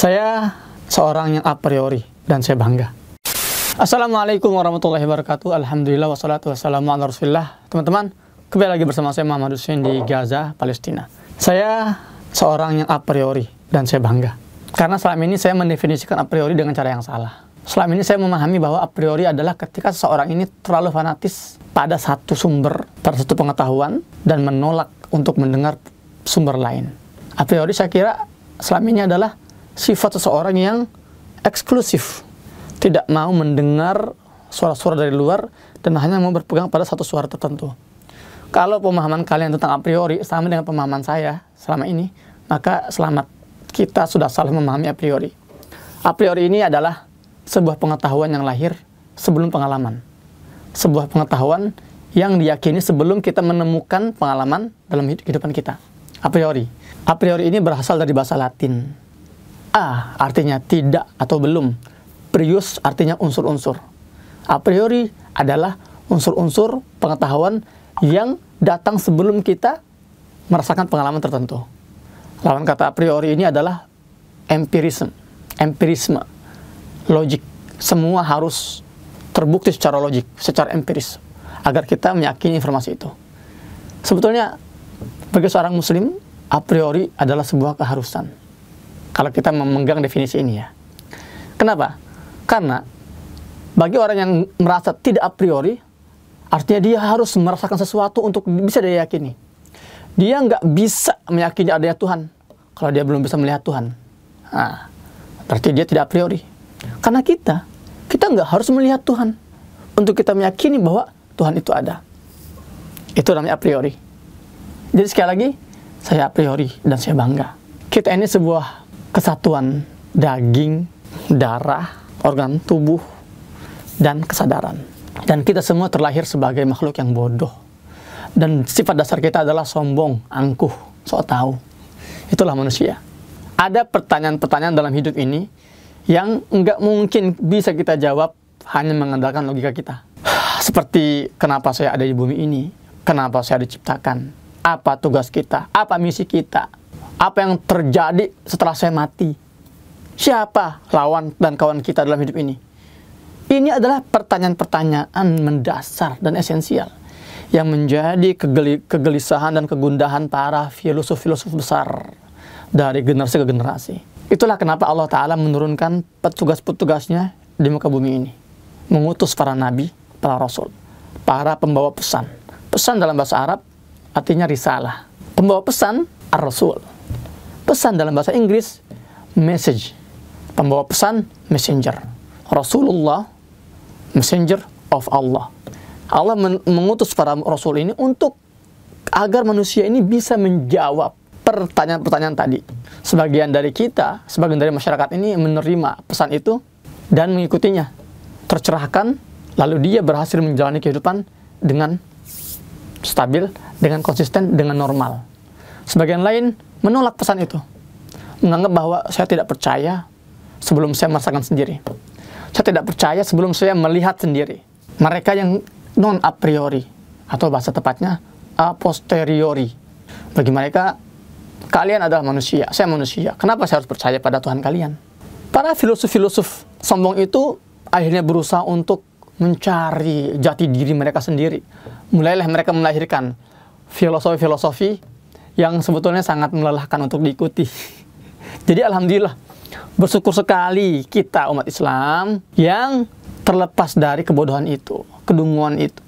Saya seorang yang a priori dan saya bangga. Assalamualaikum warahmatullahi wabarakatuh. Alhamdulillah wassalatu wassalamu ala rasulillah. Teman-teman, kembali lagi bersama saya Muhammad Hussein di Gaza, Palestina. Saya seorang yang a priori dan saya bangga. Karena selama ini saya mendefinisikan a priori dengan cara yang salah. Selama ini saya memahami bahwa a priori adalah ketika seseorang ini terlalu fanatis pada satu sumber, pada satu pengetahuan, dan menolak untuk mendengar sumber lain. A priori saya kira selama ini adalah sifat seseorang yang eksklusif, tidak mau mendengar suara-suara dari luar dan hanya mau berpegang pada satu suara tertentu. Kalau pemahaman kalian tentang a priori sama dengan pemahaman saya selama ini, maka selamat kita sudah salah memahami a priori. A priori ini adalah sebuah pengetahuan yang lahir sebelum pengalaman. Sebuah pengetahuan yang diyakini sebelum kita menemukan pengalaman dalam kehidupan kita. A priori. A priori ini berasal dari bahasa Latin A artinya tidak atau belum. Prius artinya unsur-unsur. A priori adalah unsur-unsur pengetahuan yang datang sebelum kita merasakan pengalaman tertentu. Lawan kata a priori ini adalah empirism, empirisme, logik. Semua harus terbukti secara logik, secara empiris, agar kita meyakini informasi itu. Sebetulnya, bagi seorang muslim, a priori adalah sebuah keharusan kalau kita memegang definisi ini ya. Kenapa? Karena bagi orang yang merasa tidak a priori, artinya dia harus merasakan sesuatu untuk bisa dia yakini. Dia nggak bisa meyakini adanya Tuhan kalau dia belum bisa melihat Tuhan. Nah, berarti dia tidak a priori. Karena kita, kita nggak harus melihat Tuhan untuk kita meyakini bahwa Tuhan itu ada. Itu namanya a priori. Jadi sekali lagi, saya a priori dan saya bangga. Kita ini sebuah kesatuan daging, darah, organ tubuh, dan kesadaran. Dan kita semua terlahir sebagai makhluk yang bodoh. Dan sifat dasar kita adalah sombong, angkuh, sok tahu. Itulah manusia. Ada pertanyaan-pertanyaan dalam hidup ini yang nggak mungkin bisa kita jawab hanya mengandalkan logika kita. Seperti kenapa saya ada di bumi ini, kenapa saya diciptakan, apa tugas kita, apa misi kita, apa yang terjadi setelah saya mati. Siapa lawan dan kawan kita dalam hidup ini? Ini adalah pertanyaan-pertanyaan mendasar dan esensial yang menjadi kegelisahan dan kegundahan para filosof-filosof besar dari generasi ke generasi. Itulah kenapa Allah Ta'ala menurunkan petugas-petugasnya di muka bumi ini. Mengutus para nabi, para rasul, para pembawa pesan. Pesan dalam bahasa Arab artinya risalah. Pembawa pesan, ar-rasul pesan dalam bahasa Inggris message pembawa pesan messenger Rasulullah messenger of Allah Allah mengutus para rasul ini untuk agar manusia ini bisa menjawab pertanyaan-pertanyaan tadi sebagian dari kita sebagian dari masyarakat ini menerima pesan itu dan mengikutinya tercerahkan lalu dia berhasil menjalani kehidupan dengan stabil dengan konsisten dengan normal sebagian lain menolak pesan itu. Menganggap bahwa saya tidak percaya sebelum saya merasakan sendiri. Saya tidak percaya sebelum saya melihat sendiri. Mereka yang non a priori atau bahasa tepatnya a posteriori. Bagi mereka kalian adalah manusia, saya manusia. Kenapa saya harus percaya pada Tuhan kalian? Para filosof-filosof sombong itu akhirnya berusaha untuk mencari jati diri mereka sendiri. Mulailah mereka melahirkan filosofi-filosofi yang sebetulnya sangat melelahkan untuk diikuti. Jadi alhamdulillah bersyukur sekali kita umat Islam yang terlepas dari kebodohan itu, kedunguan itu.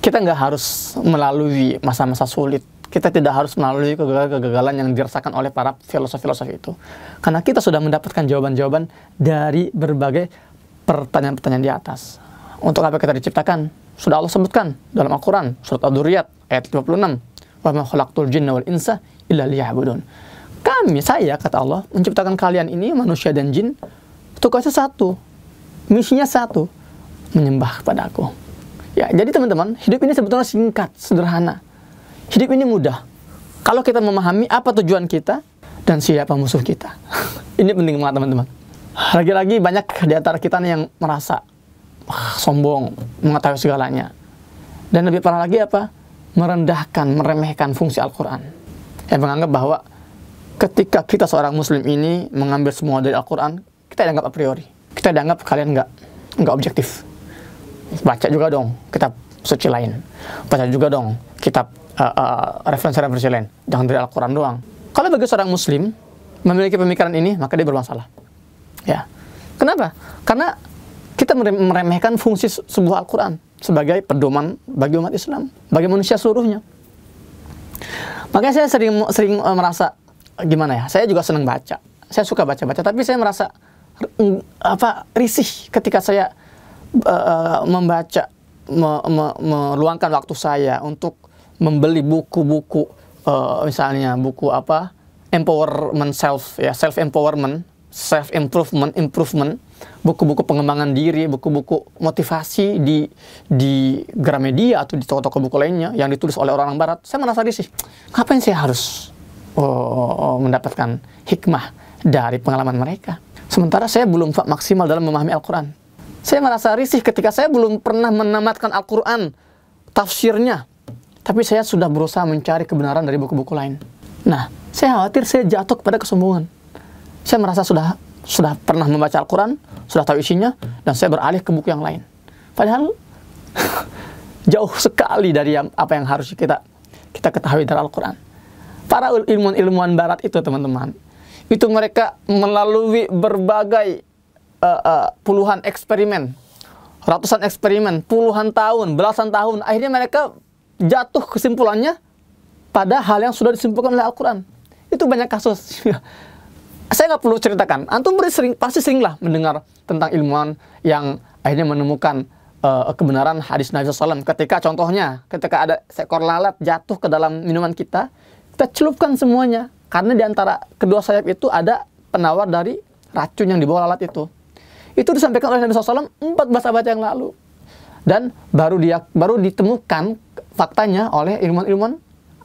Kita nggak harus melalui masa-masa sulit. Kita tidak harus melalui kegagalan-kegagalan yang dirasakan oleh para filosof-filosof itu. Karena kita sudah mendapatkan jawaban-jawaban dari berbagai pertanyaan-pertanyaan di atas. Untuk apa kita diciptakan? Sudah Allah sebutkan dalam Al-Quran, surat Al duriyat ayat 56. Wa ma khalaqtul jinna wal insa illa liya'budun. Kami, saya, kata Allah, menciptakan kalian ini, manusia dan jin, tugasnya satu. Misinya satu. Menyembah kepada aku. Ya, jadi teman-teman, hidup ini sebetulnya singkat, sederhana. Hidup ini mudah. Kalau kita memahami apa tujuan kita dan siapa musuh kita. ini penting banget, teman-teman. Lagi-lagi banyak di antara kita yang merasa sombong, mengetahui segalanya. Dan lebih parah lagi apa? merendahkan, meremehkan fungsi Al-Quran. Yang eh, menganggap bahwa ketika kita seorang muslim ini mengambil semua dari Al-Quran, kita dianggap a priori. Kita dianggap kalian nggak nggak objektif. Baca juga dong kitab suci lain. Baca juga dong kitab eh, eh, referensi-referensi uh, uh, lain. Jangan dari Al-Quran doang. Kalau bagi seorang muslim memiliki pemikiran ini, maka dia bermasalah. Ya. Kenapa? Karena kita meremehkan fungsi sebuah Al-Quran sebagai pedoman bagi umat Islam, bagi manusia seluruhnya. Makanya saya sering sering eh, merasa gimana ya? Saya juga senang baca. Saya suka baca-baca, tapi saya merasa mm, apa risih ketika saya uh, membaca me, me, meluangkan waktu saya untuk membeli buku-buku uh, misalnya buku apa empowerment self ya self empowerment self improvement improvement buku-buku pengembangan diri, buku-buku motivasi di di Gramedia atau di toko-toko buku lainnya yang ditulis oleh orang-orang barat, saya merasa risih. Ngapain saya harus oh, oh, mendapatkan hikmah dari pengalaman mereka? Sementara saya belum maksimal dalam memahami Al-Qur'an. Saya merasa risih ketika saya belum pernah menamatkan Al-Qur'an tafsirnya. Tapi saya sudah berusaha mencari kebenaran dari buku-buku lain. Nah, saya khawatir saya jatuh kepada kesombongan. Saya merasa sudah sudah pernah membaca Al-Quran, sudah tahu isinya, dan saya beralih ke buku yang lain. Padahal jauh sekali dari yang, apa yang harus kita kita ketahui dari Al-Quran. Para ilmuwan-ilmuwan Barat itu, teman-teman, itu mereka melalui berbagai uh, uh, puluhan eksperimen, ratusan eksperimen, puluhan tahun, belasan tahun. Akhirnya mereka jatuh kesimpulannya pada hal yang sudah disimpulkan oleh Al-Quran. Itu banyak kasus. saya nggak perlu ceritakan. Antum beri sering, pasti sering lah mendengar tentang ilmuwan yang akhirnya menemukan uh, kebenaran hadis Nabi SAW. Ketika contohnya, ketika ada seekor lalat jatuh ke dalam minuman kita, kita celupkan semuanya. Karena di antara kedua sayap itu ada penawar dari racun yang dibawa lalat itu. Itu disampaikan oleh Nabi SAW 14 abad yang lalu. Dan baru dia baru ditemukan faktanya oleh ilmuwan-ilmuwan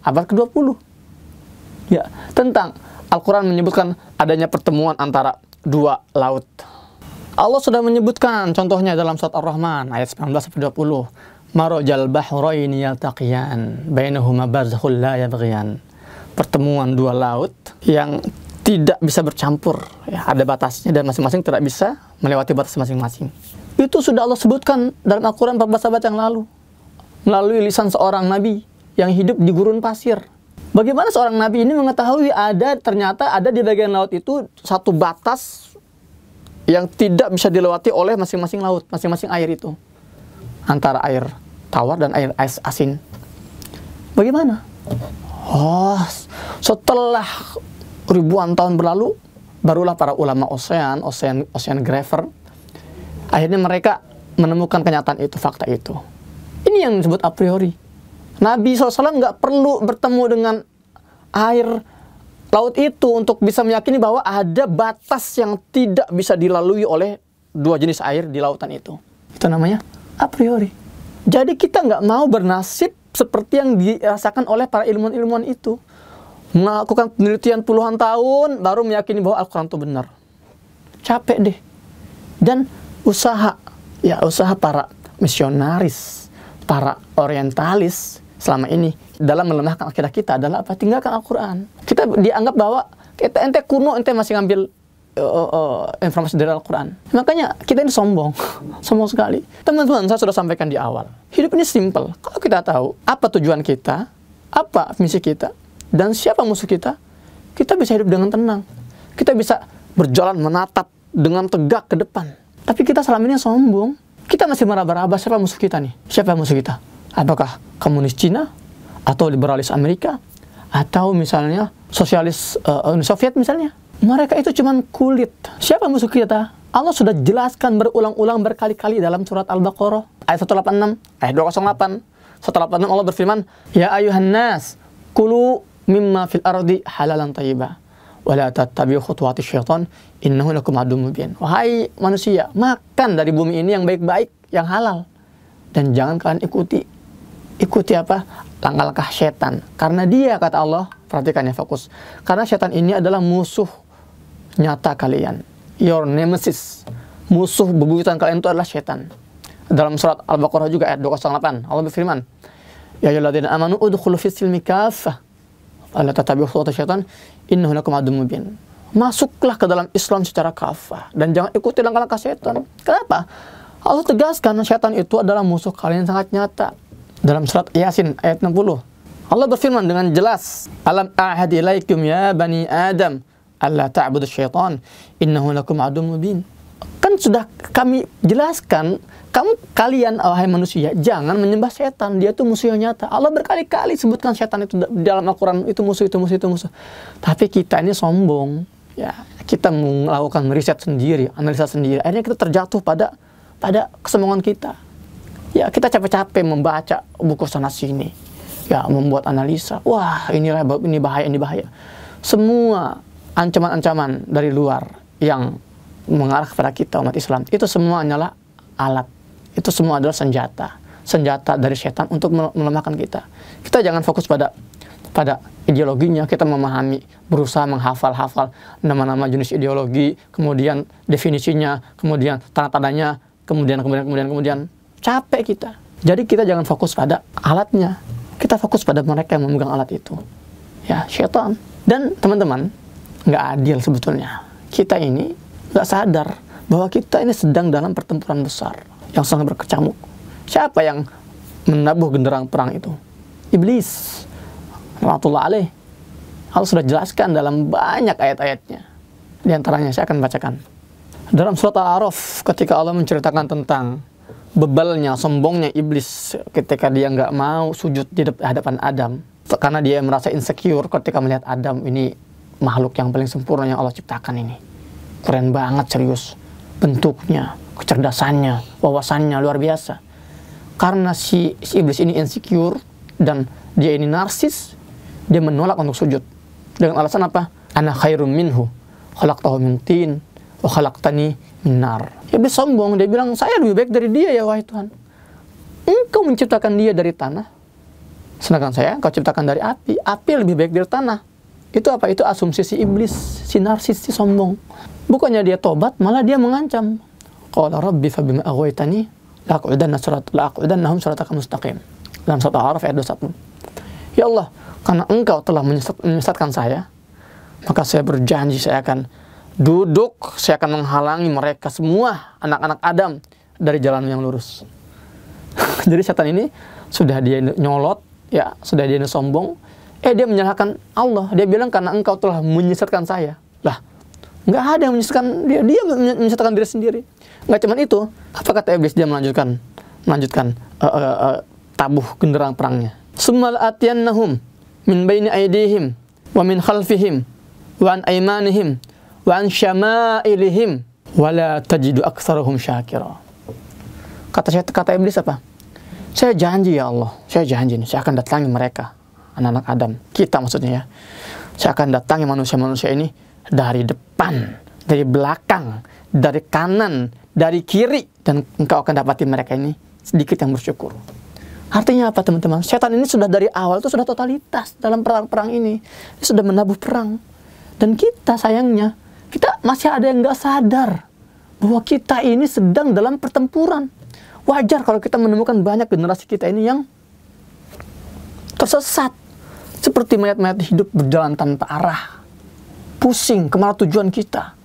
abad ke-20. Ya, tentang Al-Quran menyebutkan adanya pertemuan antara dua laut. Allah sudah menyebutkan contohnya dalam surat Ar-Rahman ayat 19-20. Marojal bahraini yaltaqiyan bainahuma barzakhul la yabghiyan. Pertemuan dua laut yang tidak bisa bercampur, ya, ada batasnya dan masing-masing tidak bisa melewati batas masing-masing. Itu sudah Allah sebutkan dalam Al-Qur'an 14 abad yang lalu melalui lisan seorang nabi yang hidup di gurun pasir. Bagaimana seorang nabi ini mengetahui ada ternyata ada di bagian laut itu satu batas yang tidak bisa dilewati oleh masing-masing laut, masing-masing air itu. Antara air tawar dan air asin. Bagaimana? Oh, setelah ribuan tahun berlalu, barulah para ulama ocean, ocean, oceanographer, akhirnya mereka menemukan kenyataan itu, fakta itu. Ini yang disebut a priori. Nabi SAW nggak perlu bertemu dengan air laut itu untuk bisa meyakini bahwa ada batas yang tidak bisa dilalui oleh dua jenis air di lautan itu. Itu namanya a priori. Jadi kita nggak mau bernasib seperti yang dirasakan oleh para ilmuwan-ilmuwan itu. Melakukan penelitian puluhan tahun baru meyakini bahwa Al-Quran itu benar. Capek deh. Dan usaha, ya usaha para misionaris, para orientalis, selama ini dalam melemahkan akidah kita adalah apa? Tinggalkan Al-Quran. Kita dianggap bahwa kita ente kuno, ente masih ngambil uh, uh, informasi dari Al-Quran. Makanya kita ini sombong, sombong sekali. Teman-teman, saya sudah sampaikan di awal. Hidup ini simple. Kalau kita tahu apa tujuan kita, apa misi kita, dan siapa musuh kita, kita bisa hidup dengan tenang. Kita bisa berjalan menatap dengan tegak ke depan. Tapi kita selama ini sombong. Kita masih meraba-raba siapa musuh kita nih, siapa musuh kita apakah komunis Cina atau liberalis Amerika atau misalnya sosialis uh, eh, Uni eh, Soviet misalnya. Mereka itu cuman kulit. Siapa musuh kita? Allah sudah jelaskan berulang-ulang berkali-kali dalam surat Al-Baqarah ayat 186, ayat 208. 186 Allah berfirman, "Ya ayuhan nas, kulu mimma fil ardi halalan thayyiba." wala tattabi'u khutuwati syaitan innahu lakum adum mubin. Wahai manusia, makan dari bumi ini yang baik-baik, yang halal. Dan jangan kalian ikuti ikuti apa langkah-langkah setan karena dia kata Allah perhatikan ya fokus karena setan ini adalah musuh nyata kalian your nemesis musuh bebuyutan kalian itu adalah setan dalam surat Al-Baqarah juga ayat 208 Allah berfirman ya ayyuhalladzina amanu udkhulu fis silmi kaffah alla tatabi'u khutwat syaitan innahu lakum aduwwun mubin masuklah ke dalam Islam secara kafah dan jangan ikuti langkah-langkah setan kenapa Allah tegaskan setan itu adalah musuh kalian sangat nyata dalam surat Yasin ayat 60. Allah berfirman dengan jelas, "Alam ahad ilaikum ya bani Adam, alla ta'budu syaitan, innahu lakum adum mubin." Kan sudah kami jelaskan, kamu kalian wahai manusia jangan menyembah setan, dia itu musuh yang nyata. Allah berkali-kali sebutkan setan itu dalam Al-Qur'an, itu musuh, itu musuh, itu musuh. Tapi kita ini sombong. Ya, kita melakukan riset sendiri, analisa sendiri. Akhirnya kita terjatuh pada pada kesombongan kita Ya, kita capek-capek membaca buku sana sini. Ya, membuat analisa. Wah, inilah ini bahaya, ini bahaya. Semua ancaman-ancaman dari luar yang mengarah kepada kita umat Islam itu semua hanyalah alat. Itu semua adalah senjata. Senjata dari setan untuk melemahkan kita. Kita jangan fokus pada pada ideologinya kita memahami berusaha menghafal-hafal nama-nama jenis ideologi kemudian definisinya kemudian tanda-tandanya kemudian kemudian kemudian kemudian Capek kita. Jadi kita jangan fokus pada alatnya. Kita fokus pada mereka yang memegang alat itu. Ya, syaitan. Dan teman-teman, nggak adil sebetulnya. Kita ini nggak sadar bahwa kita ini sedang dalam pertempuran besar yang sangat berkecamuk. Siapa yang menabuh genderang perang itu? Iblis. Ratullah Aleh. Allah sudah jelaskan dalam banyak ayat-ayatnya. Di antaranya saya akan bacakan. Dalam surat Al-A'raf ketika Allah menceritakan tentang bebalnya, sombongnya iblis ketika dia nggak mau sujud di hadapan Adam. Karena dia merasa insecure ketika melihat Adam ini makhluk yang paling sempurna yang Allah ciptakan ini. Keren banget serius. Bentuknya, kecerdasannya, wawasannya luar biasa. Karena si, si iblis ini insecure dan dia ini narsis, dia menolak untuk sujud. Dengan alasan apa? Ana khairum minhu, khalaqtahu min tin, wa oh, khalaqtani minar. Iblis sombong, dia bilang, saya lebih baik dari dia ya wahai Tuhan. Engkau menciptakan dia dari tanah, sedangkan saya engkau ciptakan dari api. Api lebih baik dari tanah. Itu apa? Itu asumsi si iblis, si narsis, si sombong. Bukannya dia tobat, malah dia mengancam. Qala rabbi fa bima aghwaytani laq'udanna surat hum surataka mustaqim. Dalam surat Al-A'raf ayat 21. Ya Allah, karena engkau telah menyesatkan saya, maka saya berjanji saya akan duduk, saya akan menghalangi mereka semua anak-anak Adam dari jalan yang lurus. Jadi setan ini sudah dia nyolot, ya, sudah dia sombong. Eh dia menyalahkan Allah. Dia bilang karena engkau telah menyesatkan saya. Lah, nggak ada yang menyesatkan dia. Dia menyesatkan diri sendiri. Nggak cuman itu. Apa kata iblis dia melanjutkan? Melanjutkan uh, uh, uh, tabuh genderang perangnya. Semal Nahum, min baini aidihim wa min khalfihim wa an aimanihim wa an syama'ilihim wala tajidu aktsarahum syakira. Kata saya kata iblis apa? Saya janji ya Allah, saya janji nih, saya akan datangi mereka, anak-anak Adam, kita maksudnya ya. Saya akan datangi manusia-manusia ini dari depan, dari belakang, dari kanan, dari kiri dan engkau akan dapati mereka ini sedikit yang bersyukur. Artinya apa teman-teman? Setan ini sudah dari awal itu sudah totalitas dalam perang-perang ini. Dia sudah menabuh perang. Dan kita sayangnya kita masih ada yang nggak sadar bahwa kita ini sedang dalam pertempuran. Wajar kalau kita menemukan banyak generasi kita ini yang tersesat. Seperti mayat-mayat hidup berjalan tanpa arah. Pusing kemana tujuan kita.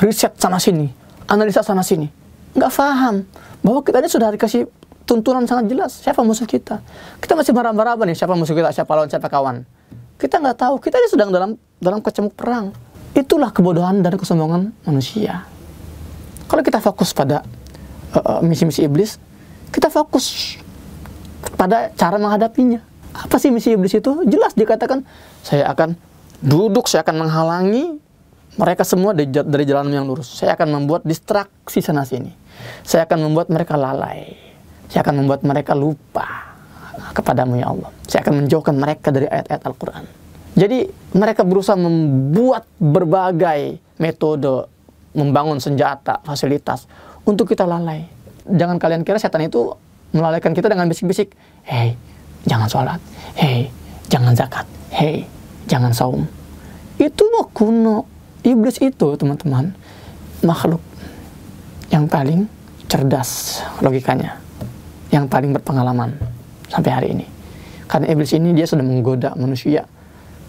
Riset sana-sini, analisa sana-sini. Nggak paham bahwa kita ini sudah dikasih tuntunan sangat jelas. Siapa musuh kita? Kita masih marah-marah nih siapa musuh kita, siapa lawan, siapa kawan. Kita nggak tahu, kita ini sedang dalam dalam kecemuk perang. Itulah kebodohan dan kesombongan manusia. Kalau kita fokus pada eh, eh, misi-misi uh, iblis, kita fokus pada cara menghadapinya. Apa sih misi iblis itu? Jelas dikatakan, saya akan duduk, saya akan menghalangi mereka semua dari jalan yang lurus. Saya akan membuat distraksi sana sini. Saya akan membuat mereka lalai. Saya akan membuat mereka lupa ah, kepadamu ya Allah. Saya akan menjauhkan mereka dari ayat-ayat Al-Quran. Jadi mereka berusaha membuat berbagai metode membangun senjata, fasilitas untuk kita lalai. Jangan kalian kira setan itu melalaikan kita dengan bisik-bisik, "Hei, jangan sholat. Hei, jangan zakat. Hei, jangan saum." Itu mah kuno. Iblis itu, teman-teman, makhluk yang paling cerdas logikanya, yang paling berpengalaman sampai hari ini. Karena iblis ini dia sudah menggoda manusia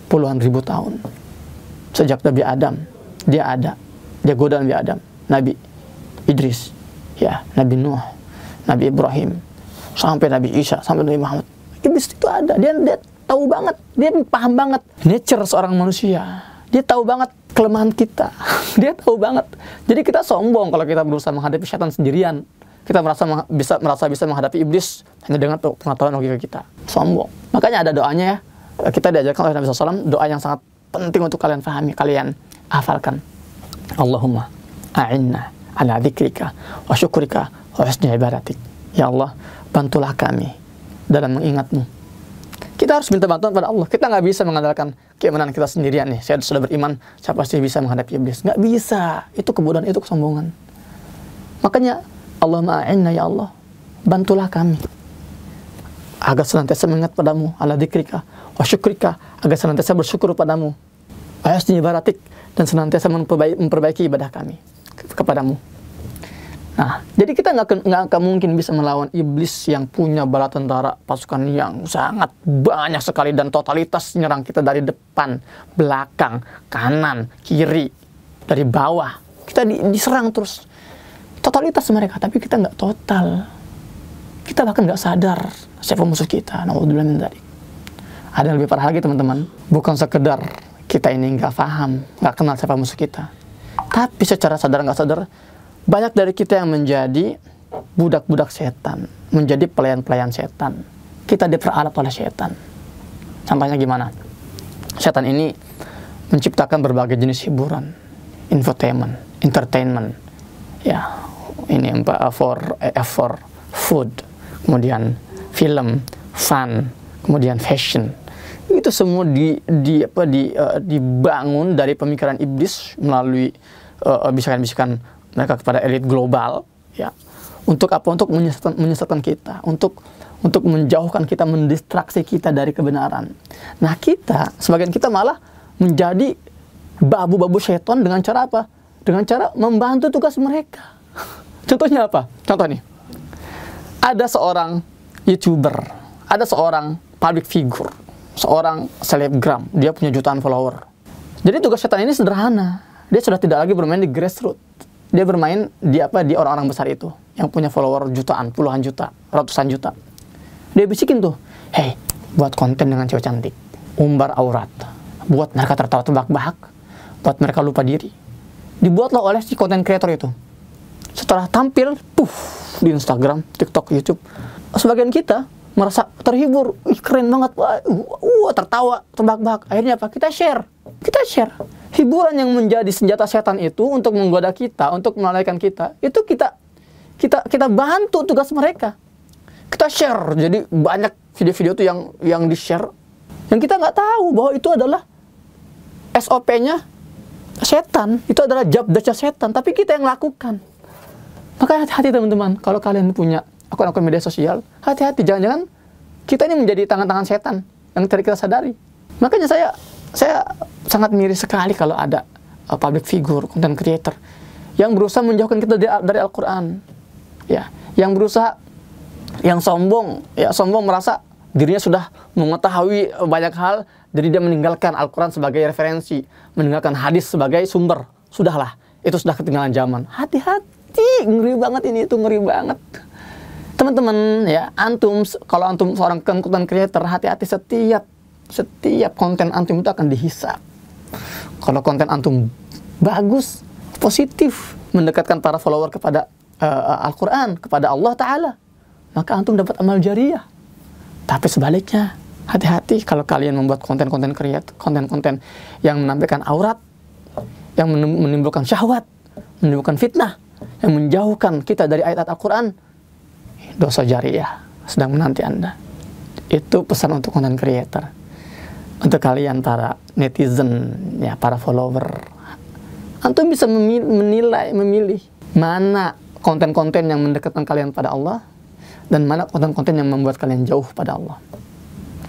puluhan ribu tahun. Sejak Nabi Adam, dia ada. Dia godaan Nabi Adam. Nabi Idris, ya Nabi Nuh, Nabi Ibrahim, sampai Nabi Isa, sampai Nabi Muhammad. Iblis itu ada. Dia, dia tahu banget. Dia paham banget nature seorang manusia. Dia tahu banget kelemahan kita. dia tahu banget. Jadi kita sombong kalau kita berusaha menghadapi setan sendirian. Kita merasa bisa merasa bisa menghadapi iblis hanya dengan pengetahuan logika kita. Sombong. Makanya ada doanya ya kita diajarkan oleh Nabi SAW doa yang sangat penting untuk kalian pahami, kalian hafalkan. Allahumma a'inna ala dzikrika wa syukrika wa husni ibadatik. Ya Allah, bantulah kami dalam mengingatmu. Kita harus minta bantuan pada Allah. Kita nggak bisa mengandalkan keimanan kita sendirian nih. Saya sudah beriman, saya pasti bisa menghadapi iblis. Nggak bisa. Itu kebodohan, itu kesombongan. Makanya, Allahumma ma'inna ya Allah, bantulah kami. Agar senantiasa mengingat padamu ala dikrika wa syukrika agar senantiasa bersyukur padamu ayasni baratik dan senantiasa memperbaiki, ibadah kami kepadamu Nah, jadi kita nggak nggak mungkin bisa melawan iblis yang punya bala tentara pasukan yang sangat banyak sekali dan totalitas menyerang kita dari depan, belakang, kanan, kiri, dari bawah. Kita di, diserang terus totalitas mereka, tapi kita nggak total. Kita bahkan nggak sadar siapa musuh kita. Nah, min dari ada yang lebih parah lagi teman-teman. Bukan sekedar kita ini nggak paham, nggak kenal siapa musuh kita. Tapi secara sadar nggak sadar, banyak dari kita yang menjadi budak-budak setan, menjadi pelayan-pelayan setan. Kita diperalat oleh setan. Sampainya gimana? Setan ini menciptakan berbagai jenis hiburan, infotainment, entertainment, ya ini empat, for eh, for food, kemudian film, fun, kemudian fashion, itu semua di di apa di uh, dibangun dari pemikiran iblis melalui eh, eh, bisikan-bisikan uh, mereka kepada elit global ya untuk apa untuk menyesatkan menyesatkan kita untuk untuk menjauhkan kita mendistraksi kita dari kebenaran nah kita sebagian kita malah menjadi babu-babu seton dengan cara apa dengan cara membantu tugas mereka contohnya apa contoh nih ada seorang youtuber ada seorang public figure seorang selebgram, dia punya jutaan follower. Jadi tugas setan ini sederhana. Dia sudah tidak lagi bermain di grassroots. Dia bermain di apa? Di orang-orang besar itu yang punya follower jutaan, puluhan juta, ratusan juta. Dia bisikin tuh, hei buat konten dengan cewek cantik, umbar aurat, buat mereka tertawa terbahak-bahak, buat mereka lupa diri." Dibuatlah oleh si konten kreator itu. Setelah tampil, puff, di Instagram, TikTok, YouTube. Sebagian kita merasa terhibur, Ih, keren banget, wah, wah tertawa, terbak-bak, Akhirnya apa? Kita share, kita share. Hiburan yang menjadi senjata setan itu untuk menggoda kita, untuk melalaikan kita, itu kita kita kita bantu tugas mereka. Kita share, jadi banyak video-video itu yang yang di share, yang kita nggak tahu bahwa itu adalah SOP-nya setan, itu adalah jab desa setan, tapi kita yang lakukan. makanya hati-hati teman-teman, kalau kalian punya akun-akun media sosial, hati-hati jangan-jangan kita ini menjadi tangan-tangan setan yang tidak kita sadari. Makanya saya saya sangat miris sekali kalau ada uh, public figure, content creator yang berusaha menjauhkan kita dari, dari Al-Qur'an. Ya, yang berusaha yang sombong, ya sombong merasa dirinya sudah mengetahui banyak hal jadi dia meninggalkan Al-Qur'an sebagai referensi, meninggalkan hadis sebagai sumber. Sudahlah, itu sudah ketinggalan zaman. Hati-hati, ngeri banget ini itu ngeri banget teman-teman ya antum kalau antum seorang konten creator hati-hati setiap setiap konten antum itu akan dihisap kalau konten antum bagus positif mendekatkan para follower kepada uh, Al-Quran kepada Allah Ta'ala maka antum dapat amal jariah tapi sebaliknya hati-hati kalau kalian membuat konten-konten kreat konten-konten yang menampilkan aurat yang menimbulkan syahwat menimbulkan fitnah yang menjauhkan kita dari ayat-ayat Al-Quran dosa jariah sedang menanti Anda. Itu pesan untuk content creator. Untuk kalian para netizen, ya para follower. Antum bisa menilai, memilih mana konten-konten yang mendekatkan kalian pada Allah dan mana konten-konten yang membuat kalian jauh pada Allah.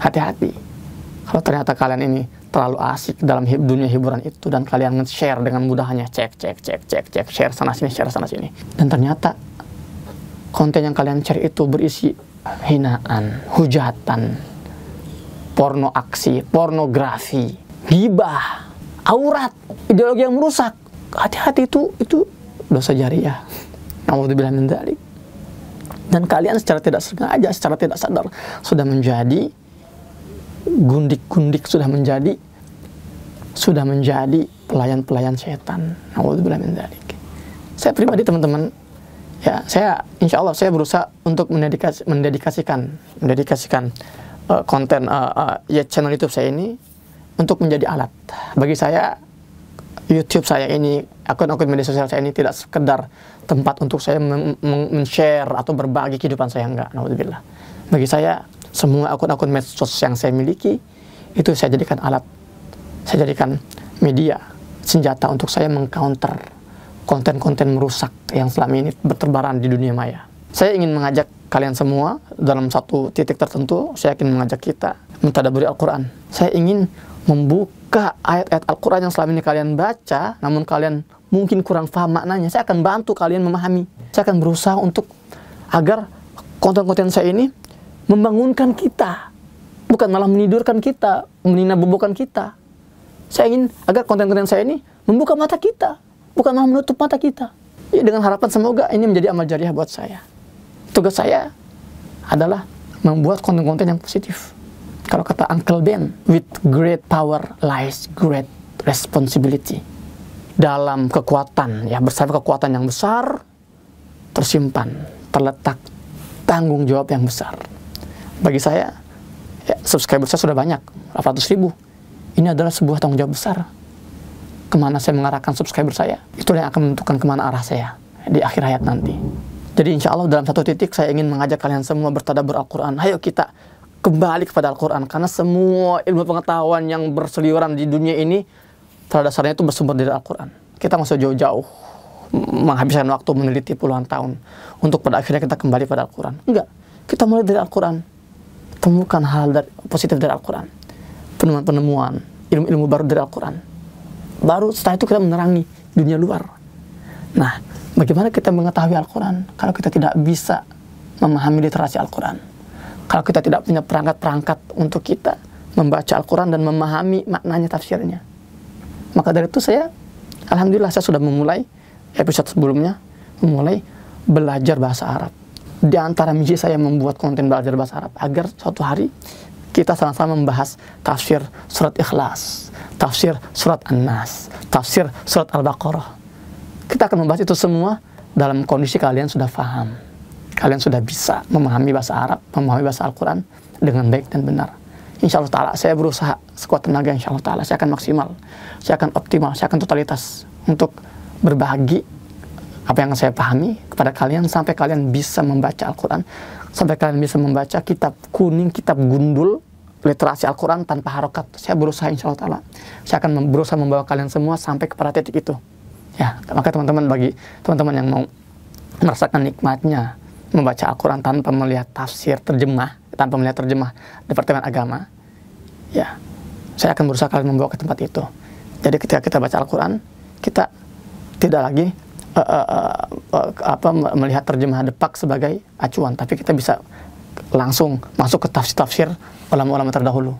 Hati-hati. Kalau ternyata kalian ini terlalu asik dalam dunia hiburan itu dan kalian nge-share dengan mudahnya cek cek cek cek cek share sana sini share sana sini dan ternyata konten yang kalian cari itu berisi hinaan, hujatan, porno aksi, pornografi, gibah, aurat, ideologi yang merusak. Hati-hati itu itu dosa jariah. Nauzubillah min dzalik. Dan kalian secara tidak sengaja, secara tidak sadar sudah menjadi gundik-gundik sudah menjadi sudah menjadi pelayan-pelayan setan. bilang min dzalik. Saya pribadi teman-teman ya saya insya Allah saya berusaha untuk mendedikas mendedikasikan mendedikasikan uh, konten uh, uh, ya channel YouTube saya ini untuk menjadi alat bagi saya YouTube saya ini akun-akun media sosial saya ini tidak sekedar tempat untuk saya men-share atau berbagi kehidupan saya enggak alhamdulillah. bagi saya semua akun-akun medsos yang saya miliki itu saya jadikan alat saya jadikan media senjata untuk saya mengcounter konten-konten merusak yang selama ini berterbaran di dunia maya. Saya ingin mengajak kalian semua dalam satu titik tertentu, saya ingin mengajak kita mentadaburi Al-Quran. Saya ingin membuka ayat-ayat Al-Quran yang selama ini kalian baca, namun kalian mungkin kurang faham maknanya. Saya akan bantu kalian memahami. Saya akan berusaha untuk agar konten-konten saya ini membangunkan kita. Bukan malah menidurkan kita, meninabobokan kita. Saya ingin agar konten-konten saya ini membuka mata kita, bukan malah menutup mata kita. Ya, dengan harapan semoga ini menjadi amal jariah buat saya. Tugas saya adalah membuat konten-konten yang positif. Kalau kata Uncle Ben, with great power lies great responsibility. Dalam kekuatan, ya bersama kekuatan yang besar, tersimpan, terletak tanggung jawab yang besar. Bagi saya, ya, subscriber saya sudah banyak, 800 ribu. Ini adalah sebuah tanggung jawab besar kemana saya mengarahkan subscriber saya, itulah yang akan menentukan kemana arah saya di akhir hayat nanti. Jadi insya Allah dalam satu titik saya ingin mengajak kalian semua bertadabur Al-Quran. Ayo kita kembali kepada Al-Quran. Karena semua ilmu pengetahuan yang berseliweran di dunia ini, pada dasarnya itu bersumber dari Al-Quran. Kita nggak usah jauh-jauh menghabiskan waktu meneliti puluhan tahun untuk pada akhirnya kita kembali pada Al-Quran. Enggak, kita mulai dari Al-Quran. Temukan hal dari, positif dari Al-Quran. Penemuan-penemuan, ilmu-ilmu baru dari Al-Quran baru setelah itu kita menerangi dunia luar. Nah, bagaimana kita mengetahui Al-Quran kalau kita tidak bisa memahami literasi Al-Quran? Kalau kita tidak punya perangkat-perangkat untuk kita membaca Al-Quran dan memahami maknanya tafsirnya. Maka dari itu saya, Alhamdulillah saya sudah memulai episode sebelumnya, memulai belajar bahasa Arab. Di antara misi saya membuat konten belajar bahasa Arab agar suatu hari kita sama-sama membahas tafsir surat Ikhlas, tafsir surat An-Nas, tafsir surat Al-Baqarah. Kita akan membahas itu semua dalam kondisi kalian sudah paham. Kalian sudah bisa memahami bahasa Arab, memahami bahasa Al-Quran dengan baik dan benar. Insya Allah Ta'ala, saya berusaha sekuat tenaga Insya Allah Ta'ala. Saya akan maksimal, saya akan optimal, saya akan totalitas untuk berbagi apa yang saya pahami kepada kalian sampai kalian bisa membaca Al-Quran sampai kalian bisa membaca kitab kuning, kitab gundul literasi Al-Quran tanpa harokat. Saya berusaha insya Allah ta'ala. Saya akan berusaha membawa kalian semua sampai kepada titik itu. Ya, maka teman-teman bagi teman-teman yang mau merasakan nikmatnya membaca Al-Quran tanpa melihat tafsir terjemah, tanpa melihat terjemah Departemen Agama, ya, saya akan berusaha kalian membawa ke tempat itu. Jadi ketika kita baca Al-Quran, kita tidak lagi uh, uh, uh, apa melihat terjemah depak sebagai acuan, tapi kita bisa langsung masuk ke tafsir-tafsir ulama-ulama terdahulu.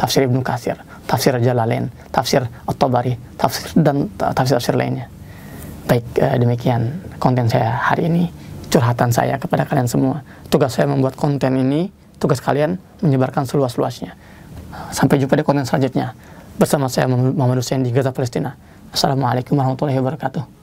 Tafsir Ibnu Katsir, tafsir Jalalain, tafsir At-Tabari, tafsir dan tafsir-tafsir lainnya. Baik, eh, demikian konten saya hari ini, curhatan saya kepada kalian semua. Tugas saya membuat konten ini, tugas kalian menyebarkan seluas-luasnya. Sampai jumpa di konten selanjutnya. Bersama saya Muhammad Hussein di Gaza, Palestina. Assalamualaikum warahmatullahi wabarakatuh.